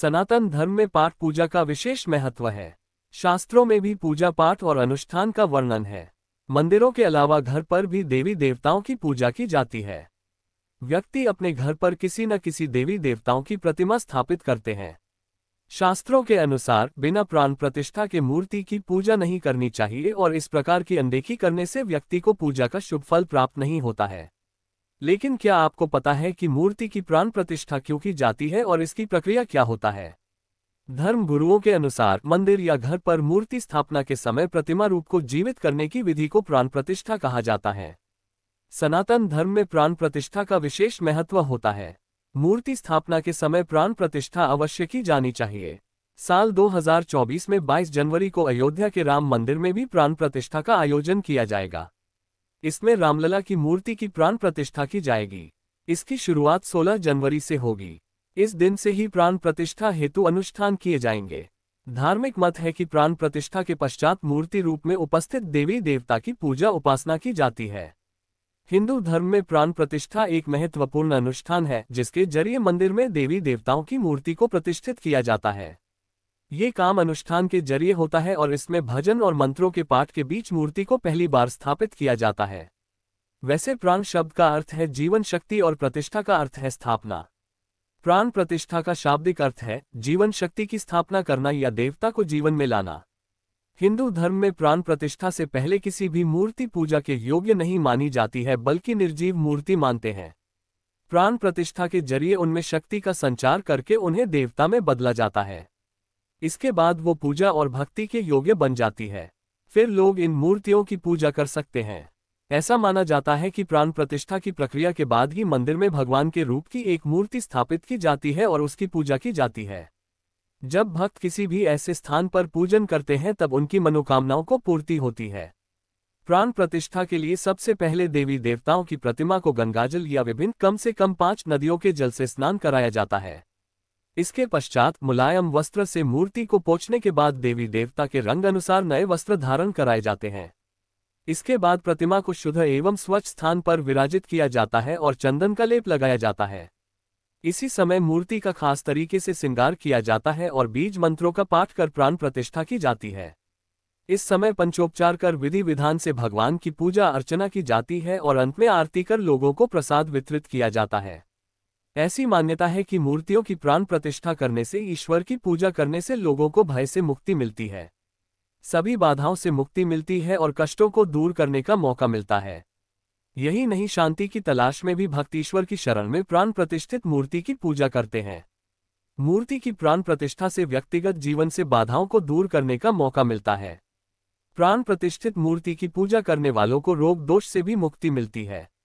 सनातन धर्म में पाठ पूजा का विशेष महत्व है शास्त्रों में भी पूजा पाठ और अनुष्ठान का वर्णन है मंदिरों के अलावा घर पर भी देवी देवताओं की पूजा की जाती है व्यक्ति अपने घर पर किसी न किसी देवी देवताओं की प्रतिमा स्थापित करते हैं शास्त्रों के अनुसार बिना प्राण प्रतिष्ठा के मूर्ति की पूजा नहीं करनी चाहिए और इस प्रकार की अनदेखी करने से व्यक्ति को पूजा का शुभ फल प्राप्त नहीं होता है लेकिन क्या आपको पता है कि मूर्ति की प्राण प्रतिष्ठा क्यों की जाती है और इसकी प्रक्रिया क्या होता है धर्म गुरुओं के अनुसार मंदिर या घर पर मूर्ति स्थापना के समय प्रतिमा रूप को जीवित करने की विधि को प्राण प्रतिष्ठा कहा जाता है सनातन धर्म में प्राण प्रतिष्ठा का विशेष महत्व होता है मूर्ति स्थापना के समय प्राण प्रतिष्ठा अवश्य की जानी चाहिए साल 2024 में 22 जनवरी को अयोध्या के राम मंदिर में भी प्राण प्रतिष्ठा का आयोजन किया जाएगा इसमें रामलला की मूर्ति की प्राण प्रतिष्ठा की जाएगी इसकी शुरुआत 16 जनवरी से होगी इस दिन से ही प्राण प्रतिष्ठा हेतु अनुष्ठान किए जाएंगे धार्मिक मत है कि प्राण प्रतिष्ठा के पश्चात मूर्ति रूप में उपस्थित देवी देवता की पूजा उपासना की जाती है हिंदू धर्म में प्राण प्रतिष्ठा एक महत्वपूर्ण अनुष्ठान है जिसके जरिए मंदिर में देवी देवताओं की मूर्ति को प्रतिष्ठित किया जाता है ये काम अनुष्ठान के जरिए होता है और इसमें भजन और मंत्रों के पाठ के बीच मूर्ति को पहली बार स्थापित किया जाता है वैसे प्राण शब्द का अर्थ है जीवन शक्ति और प्रतिष्ठा का अर्थ है स्थापना प्राण प्रतिष्ठा का शाब्दिक अर्थ है जीवन शक्ति की स्थापना करना या देवता को जीवन में लाना हिंदू धर्म में प्राण प्रतिष्ठा से पहले किसी भी मूर्ति पूजा के योग्य नहीं मानी जाती है बल्कि निर्जीव मूर्ति मानते हैं प्राण प्रतिष्ठा के जरिए उनमें शक्ति का संचार करके उन्हें देवता में बदला जाता है इसके बाद वो पूजा और भक्ति के योग्य बन जाती है फिर लोग इन मूर्तियों की पूजा कर सकते हैं ऐसा माना जाता है कि प्राण प्रतिष्ठा की प्रक्रिया के बाद ही मंदिर में भगवान के रूप की एक मूर्ति स्थापित की जाती है और उसकी पूजा की जाती है जब भक्त किसी भी ऐसे स्थान पर पूजन करते हैं तब उनकी मनोकामनाओं को पूर्ति होती है प्राण प्रतिष्ठा के लिए सबसे पहले देवी देवताओं की प्रतिमा को गंगाजल या विभिन्न कम से कम पांच नदियों के जल से स्नान कराया जाता है इसके पश्चात मुलायम वस्त्र से मूर्ति को पोचने के बाद देवी देवता के रंग अनुसार नए वस्त्र धारण कराए जाते हैं इसके बाद प्रतिमा को शुद्ध एवं स्वच्छ स्थान पर विराजित किया जाता है और चंदन का लेप लगाया जाता है इसी समय मूर्ति का खास तरीके से श्रृंगार किया जाता है और बीज मंत्रों का पाठ कर प्राण प्रतिष्ठा की जाती है इस समय पंचोपचार कर विधि विधान से भगवान की पूजा अर्चना की जाती है और अंत में आरती कर लोगों को प्रसाद वितरित किया जाता है ऐसी मान्यता है कि मूर्तियों की प्राण प्रतिष्ठा करने से ईश्वर की पूजा करने से लोगों को भय से मुक्ति मिलती है सभी बाधाओं से मुक्ति मिलती है और कष्टों को दूर करने का मौका मिलता है यही नहीं शांति की तलाश में भी भक्तीश्वर की शरण में प्राण प्रतिष्ठित मूर्ति की पूजा करते हैं मूर्ति की प्राण प्रतिष्ठा से व्यक्तिगत जीवन से बाधाओं को दूर करने का मौका मिलता है प्राण प्रतिष्ठित मूर्ति की पूजा करने वालों को रोग दोष से भी मुक्ति मिलती है